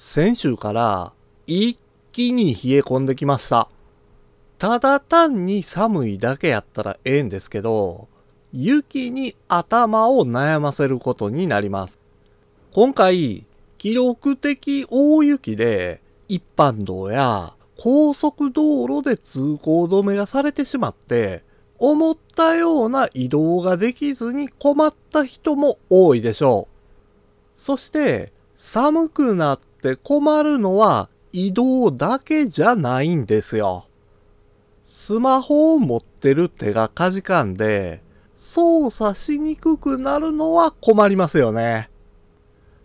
先週から一気に冷え込んできました。ただ単に寒いだけやったらええんですけど、雪に頭を悩ませることになります。今回、記録的大雪で一般道や高速道路で通行止めがされてしまって、思ったような移動ができずに困った人も多いでしょう。そして、寒くなっで困るのは移動だけじゃないんですよ。スマホを持ってる手がかじかんで操作しにくくなるのは困りますよね。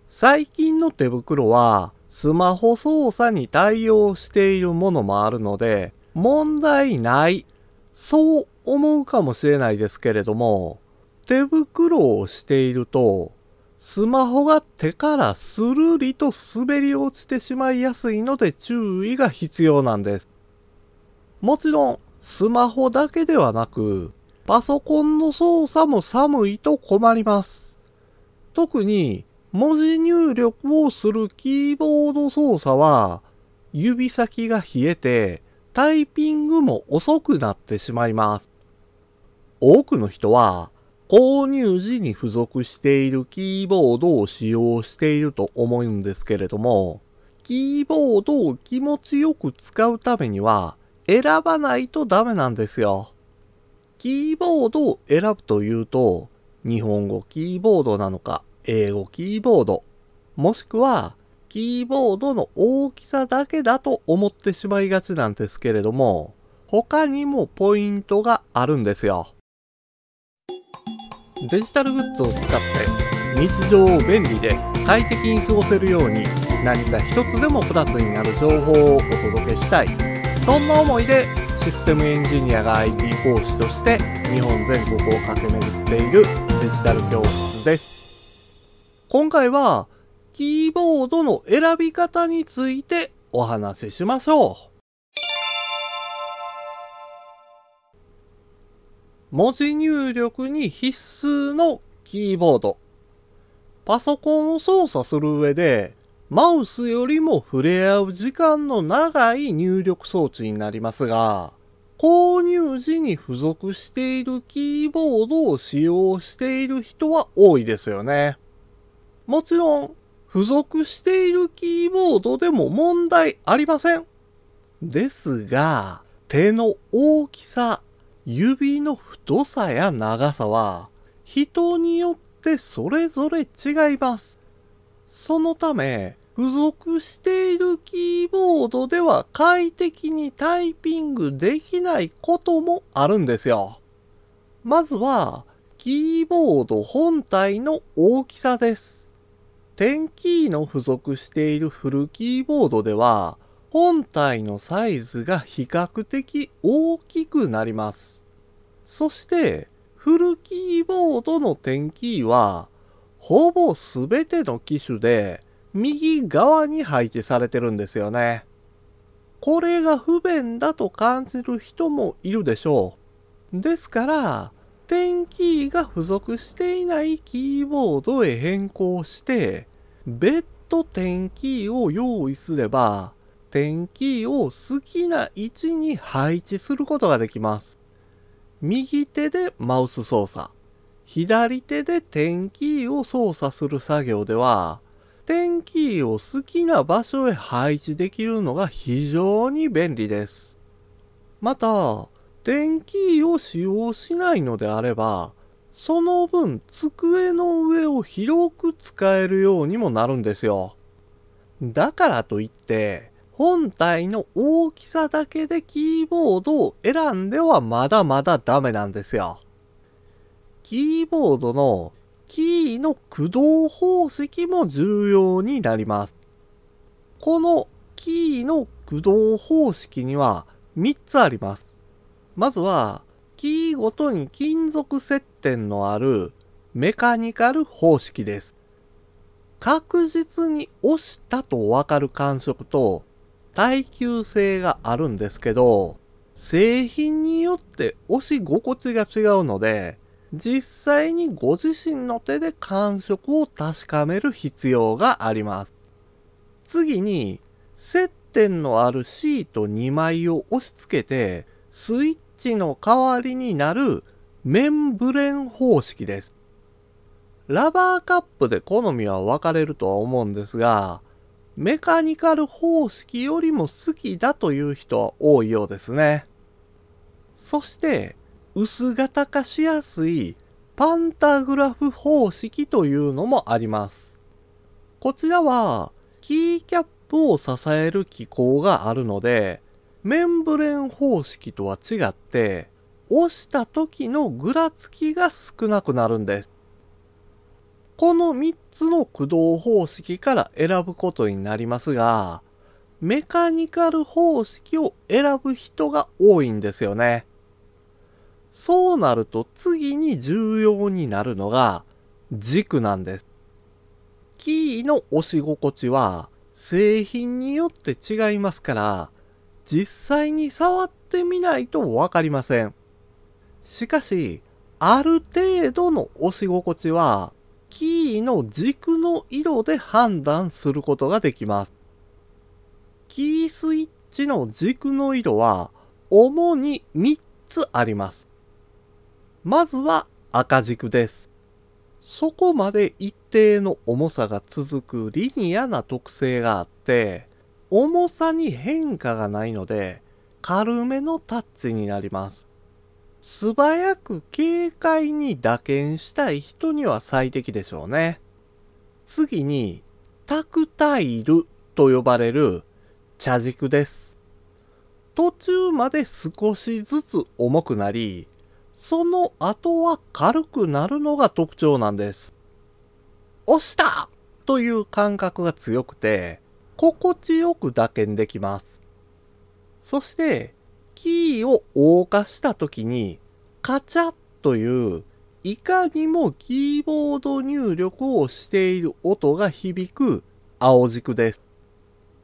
最近の手袋はスマホ操作に対応しているものもあるので問題ないそう思うかもしれないですけれども手袋をしているとスマホが手からスルリと滑り落ちてしまいやすいので注意が必要なんです。もちろん、スマホだけではなく、パソコンの操作も寒いと困ります。特に、文字入力をするキーボード操作は、指先が冷えて、タイピングも遅くなってしまいます。多くの人は、購入時に付属しているキーボードを使用していると思うんですけれども、キーボードを気持ちよく使うためには選ばないとダメなんですよ。キーボードを選ぶというと、日本語キーボードなのか、英語キーボード、もしくはキーボードの大きさだけだと思ってしまいがちなんですけれども、他にもポイントがあるんですよ。デジタルグッズを使って日常を便利で快適に過ごせるように何か一つでもプラスになる情報をお届けしたいそんな思いでシステムエンジニアが IT 講師として日本全国を駆け巡っているデジタル教室です今回はキーボードの選び方についてお話ししましょう文字入力に必須のキーボード。パソコンを操作する上で、マウスよりも触れ合う時間の長い入力装置になりますが、購入時に付属しているキーボードを使用している人は多いですよね。もちろん、付属しているキーボードでも問題ありません。ですが、手の大きさ指の太さや長さは人によってそれぞれ違います。そのため、付属しているキーボードでは快適にタイピングできないこともあるんですよ。まずは、キーボード本体の大きさです。点キーの付属しているフルキーボードでは、本体のサイズが比較的大きくなります。そしてフルキーボードの点キーはほぼ全ての機種で右側に配置されてるんですよね。これが不便だと感じる人もいるでしょう。ですから、点キーが付属していないキーボードへ変更して、別途点キーを用意すれば、点キーを好きな位置に配置することができます。右手でマウス操作、左手で点キーを操作する作業では、点キーを好きな場所へ配置できるのが非常に便利です。また、点キーを使用しないのであれば、その分机の上を広く使えるようにもなるんですよ。だからといって、本体の大きさだけでキーボードを選んではまだまだダメなんですよ。キーボードのキーの駆動方式も重要になります。このキーの駆動方式には3つあります。まずは、キーごとに金属接点のあるメカニカル方式です。確実に押したとわかる感触と耐久性があるんですけど、製品によって押し心地が違うので、実際にご自身の手で感触を確かめる必要があります。次に、接点のあるシート2枚を押し付けて、スイッチの代わりになるメンブレン方式です。ラバーカップで好みは分かれるとは思うんですが、メカニカル方式よりも好きだという人は多いようですね。そして、薄型化しやすいパンタグラフ方式というのもあります。こちらは、キーキャップを支える機構があるので、メンブレン方式とは違って、押した時のぐらつきが少なくなるんです。この3つの駆動方式から選ぶことになりますが、メカニカル方式を選ぶ人が多いんですよね。そうなると次に重要になるのが軸なんです。キーの押し心地は製品によって違いますから、実際に触ってみないとわかりません。しかし、ある程度の押し心地はキーの軸の色で判断することができます。キースイッチの軸の色は主に3つあります。まずは赤軸です。そこまで一定の重さが続くリニアな特性があって、重さに変化がないので軽めのタッチになります。素早く軽快に打鍵したい人には最適でしょうね。次に、タクタイルと呼ばれる茶軸です。途中まで少しずつ重くなり、その後は軽くなるのが特徴なんです。押したという感覚が強くて、心地よく打鍵できます。そして、キーを謳歌した時に、カチャッという、いかにもキーボード入力をしている音が響く青軸です。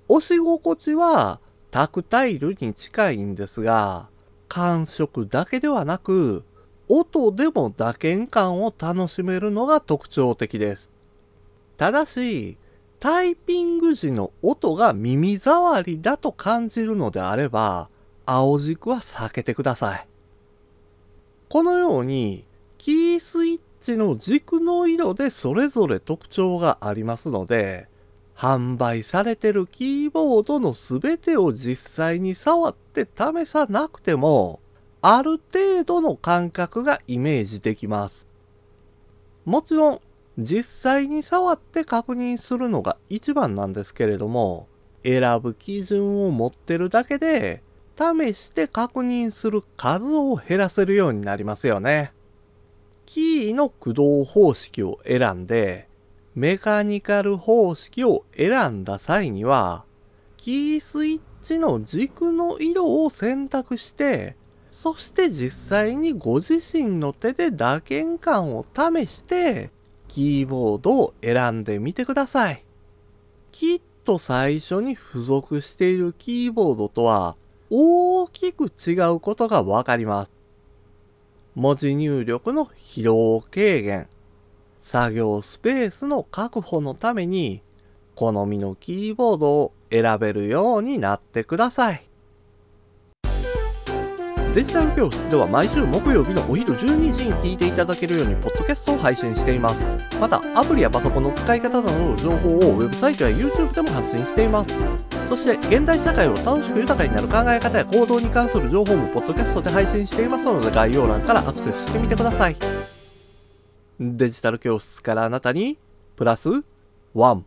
押し心地はタクタイルに近いんですが、感触だけではなく、音でも打鍵感を楽しめるのが特徴的です。ただし、タイピング時の音が耳障りだと感じるのであれば、青軸は避けてください。このように、キースイッチの軸の色でそれぞれ特徴がありますので、販売されてるキーボードの全てを実際に触って試さなくても、ある程度の感覚がイメージできます。もちろん、実際に触って確認するのが一番なんですけれども、選ぶ基準を持ってるだけで、試して確認する数を減らせるようになりますよね。キーの駆動方式を選んで、メカニカル方式を選んだ際には、キースイッチの軸の色を選択して、そして実際にご自身の手で打鍵感を試して、キーボードを選んでみてください。きっと最初に付属しているキーボードとは大きく違うことがわかります。文字入力の疲労軽減、作業スペースの確保のために、好みのキーボードを選べるようになってください。デジタル教室では毎週木曜日のお昼12時に聞いていただけるようにポッドキャストを配信しています。また、アプリやパソコンの使い方などの情報をウェブサイトや YouTube でも発信しています。そして、現代社会を楽しく豊かになる考え方や行動に関する情報もポッドキャストで配信していますので、概要欄からアクセスしてみてください。デジタル教室からあなたに、プラス、ワン。